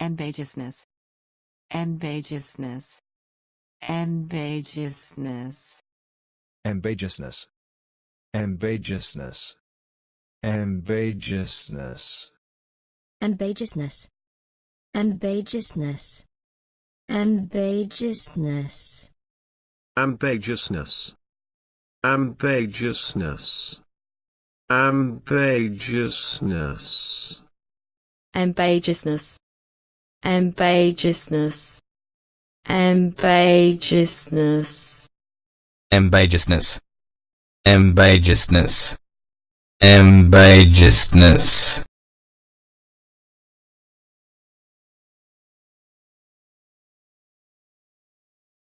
ambitiousness ambitiousness ambitiousness ambitiousness ambitiousness ambitiousness ambitiousness ambitiousness ambitiousness ambitiousness ambitiousness ambitiousness ambitiousness Ambiguousness. Ambiguousness. Ambiguousness. Ambiguousness. Ambiguousness.